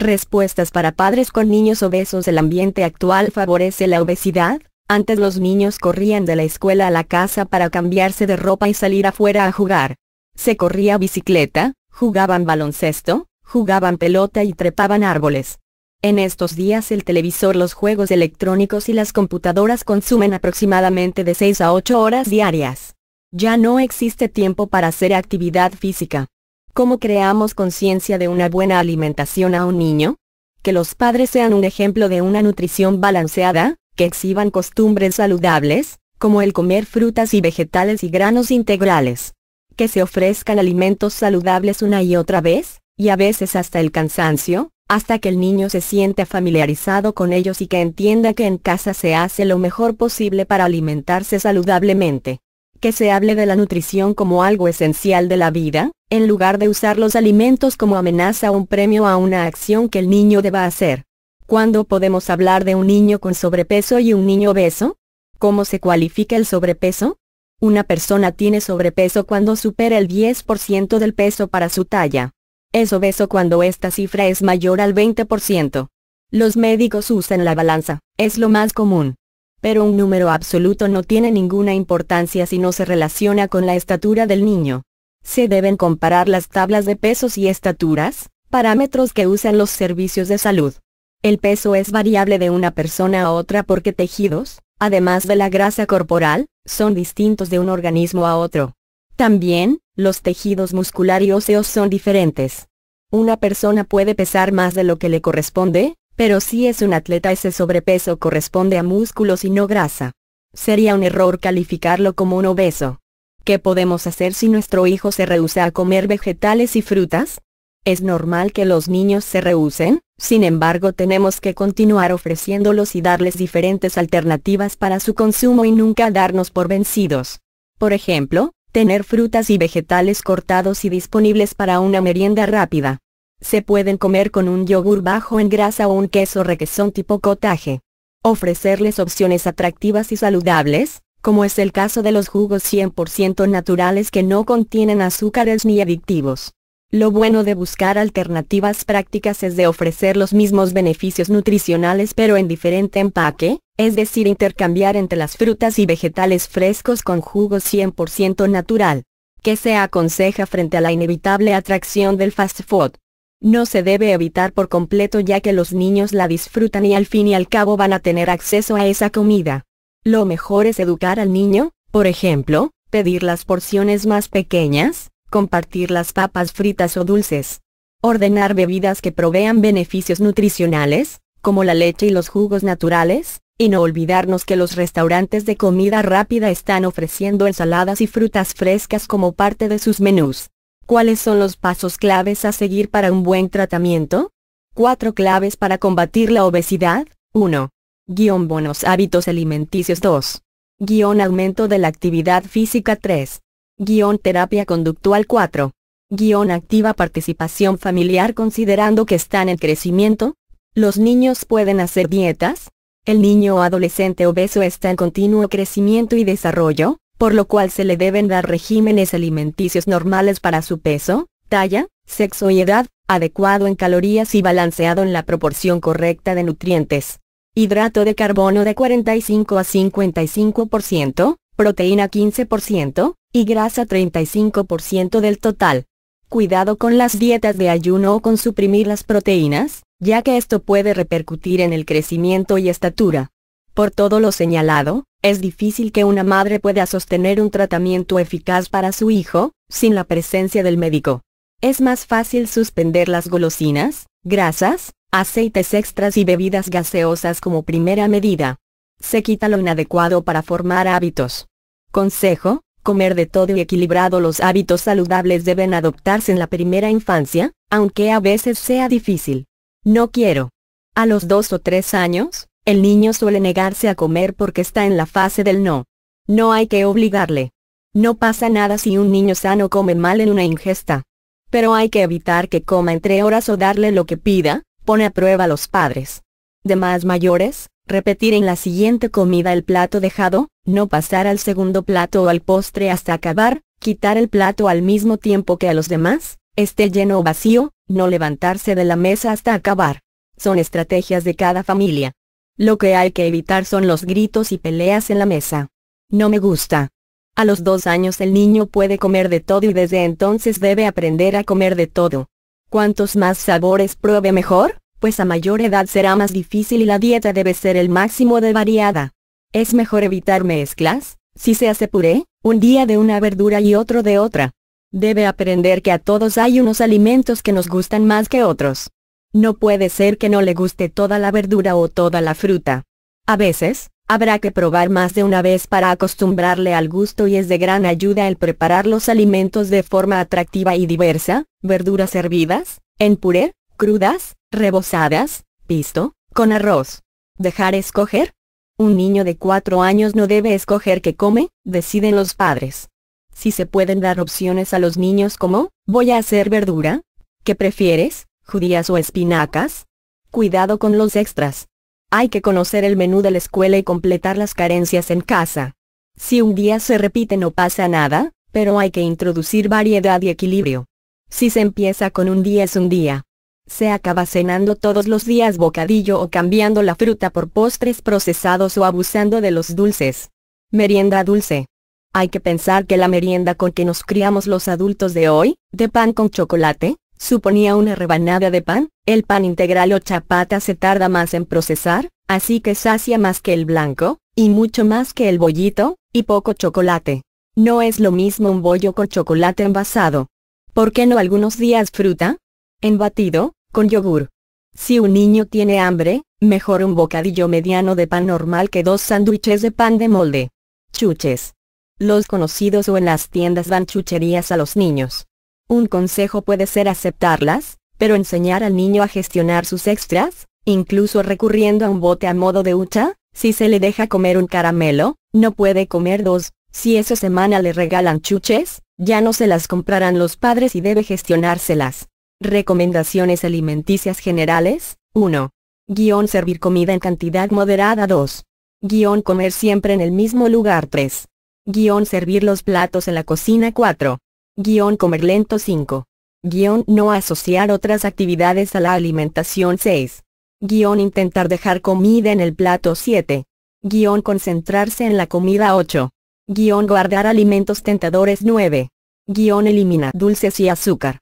Respuestas para padres con niños obesos El ambiente actual favorece la obesidad. Antes los niños corrían de la escuela a la casa para cambiarse de ropa y salir afuera a jugar. Se corría bicicleta, jugaban baloncesto, jugaban pelota y trepaban árboles. En estos días el televisor, los juegos electrónicos y las computadoras consumen aproximadamente de 6 a 8 horas diarias. Ya no existe tiempo para hacer actividad física. ¿Cómo creamos conciencia de una buena alimentación a un niño? Que los padres sean un ejemplo de una nutrición balanceada, que exhiban costumbres saludables, como el comer frutas y vegetales y granos integrales. Que se ofrezcan alimentos saludables una y otra vez, y a veces hasta el cansancio, hasta que el niño se siente familiarizado con ellos y que entienda que en casa se hace lo mejor posible para alimentarse saludablemente que se hable de la nutrición como algo esencial de la vida, en lugar de usar los alimentos como amenaza o un premio a una acción que el niño deba hacer. ¿Cuándo podemos hablar de un niño con sobrepeso y un niño obeso? ¿Cómo se cualifica el sobrepeso? Una persona tiene sobrepeso cuando supera el 10% del peso para su talla. Es obeso cuando esta cifra es mayor al 20%. Los médicos usan la balanza, es lo más común pero un número absoluto no tiene ninguna importancia si no se relaciona con la estatura del niño. Se deben comparar las tablas de pesos y estaturas, parámetros que usan los servicios de salud. El peso es variable de una persona a otra porque tejidos, además de la grasa corporal, son distintos de un organismo a otro. También, los tejidos muscular y óseos son diferentes. Una persona puede pesar más de lo que le corresponde, pero si es un atleta ese sobrepeso corresponde a músculos y no grasa. Sería un error calificarlo como un obeso. ¿Qué podemos hacer si nuestro hijo se rehúsa a comer vegetales y frutas? Es normal que los niños se rehúsen, sin embargo tenemos que continuar ofreciéndolos y darles diferentes alternativas para su consumo y nunca darnos por vencidos. Por ejemplo, tener frutas y vegetales cortados y disponibles para una merienda rápida. Se pueden comer con un yogur bajo en grasa o un queso requesón tipo cottage. Ofrecerles opciones atractivas y saludables, como es el caso de los jugos 100% naturales que no contienen azúcares ni adictivos. Lo bueno de buscar alternativas prácticas es de ofrecer los mismos beneficios nutricionales pero en diferente empaque, es decir intercambiar entre las frutas y vegetales frescos con jugo 100% natural. que se aconseja frente a la inevitable atracción del fast food? no se debe evitar por completo ya que los niños la disfrutan y al fin y al cabo van a tener acceso a esa comida. Lo mejor es educar al niño, por ejemplo, pedir las porciones más pequeñas, compartir las papas fritas o dulces, ordenar bebidas que provean beneficios nutricionales, como la leche y los jugos naturales, y no olvidarnos que los restaurantes de comida rápida están ofreciendo ensaladas y frutas frescas como parte de sus menús. ¿Cuáles son los pasos claves a seguir para un buen tratamiento? 4 claves para combatir la obesidad. 1. Guión bonos hábitos alimenticios 2. Guión aumento de la actividad física 3. Guión terapia conductual 4. Guión activa participación familiar considerando que están en crecimiento. Los niños pueden hacer dietas. El niño o adolescente obeso está en continuo crecimiento y desarrollo por lo cual se le deben dar regímenes alimenticios normales para su peso, talla, sexo y edad, adecuado en calorías y balanceado en la proporción correcta de nutrientes. Hidrato de carbono de 45 a 55%, proteína 15% y grasa 35% del total. Cuidado con las dietas de ayuno o con suprimir las proteínas, ya que esto puede repercutir en el crecimiento y estatura. Por todo lo señalado, es difícil que una madre pueda sostener un tratamiento eficaz para su hijo, sin la presencia del médico. Es más fácil suspender las golosinas, grasas, aceites extras y bebidas gaseosas como primera medida. Se quita lo inadecuado para formar hábitos. Consejo, comer de todo y equilibrado los hábitos saludables deben adoptarse en la primera infancia, aunque a veces sea difícil. No quiero. A los dos o tres años, el niño suele negarse a comer porque está en la fase del no. No hay que obligarle. No pasa nada si un niño sano come mal en una ingesta. Pero hay que evitar que coma entre horas o darle lo que pida, pone a prueba a los padres. demás mayores, repetir en la siguiente comida el plato dejado, no pasar al segundo plato o al postre hasta acabar, quitar el plato al mismo tiempo que a los demás, esté lleno o vacío, no levantarse de la mesa hasta acabar. Son estrategias de cada familia. Lo que hay que evitar son los gritos y peleas en la mesa. No me gusta. A los dos años el niño puede comer de todo y desde entonces debe aprender a comer de todo. Cuantos más sabores pruebe mejor, pues a mayor edad será más difícil y la dieta debe ser el máximo de variada. Es mejor evitar mezclas, si se hace puré, un día de una verdura y otro de otra. Debe aprender que a todos hay unos alimentos que nos gustan más que otros. No puede ser que no le guste toda la verdura o toda la fruta. A veces, habrá que probar más de una vez para acostumbrarle al gusto y es de gran ayuda el preparar los alimentos de forma atractiva y diversa, verduras hervidas, en puré, crudas, rebozadas, pisto, con arroz. Dejar escoger, un niño de cuatro años no debe escoger qué come, deciden los padres. Si se pueden dar opciones a los niños como, voy a hacer verdura, ¿qué prefieres? judías o espinacas? Cuidado con los extras. Hay que conocer el menú de la escuela y completar las carencias en casa. Si un día se repite no pasa nada, pero hay que introducir variedad y equilibrio. Si se empieza con un día es un día. Se acaba cenando todos los días bocadillo o cambiando la fruta por postres procesados o abusando de los dulces. Merienda dulce. Hay que pensar que la merienda con que nos criamos los adultos de hoy, de pan con chocolate, suponía una rebanada de pan, el pan integral o chapata se tarda más en procesar, así que sacia más que el blanco, y mucho más que el bollito, y poco chocolate. No es lo mismo un bollo con chocolate envasado. ¿Por qué no algunos días fruta? En batido, con yogur. Si un niño tiene hambre, mejor un bocadillo mediano de pan normal que dos sándwiches de pan de molde. Chuches. Los conocidos o en las tiendas dan chucherías a los niños. Un consejo puede ser aceptarlas, pero enseñar al niño a gestionar sus extras, incluso recurriendo a un bote a modo de hucha, si se le deja comer un caramelo, no puede comer dos, si esa semana le regalan chuches, ya no se las comprarán los padres y debe gestionárselas. Recomendaciones alimenticias generales, 1. Guión servir comida en cantidad moderada 2. Guión comer siempre en el mismo lugar 3. Guión servir los platos en la cocina 4. Guión comer lento 5. Guión no asociar otras actividades a la alimentación 6. Guión intentar dejar comida en el plato 7. Guión concentrarse en la comida 8. Guión guardar alimentos tentadores 9. Guión elimina dulces y azúcar.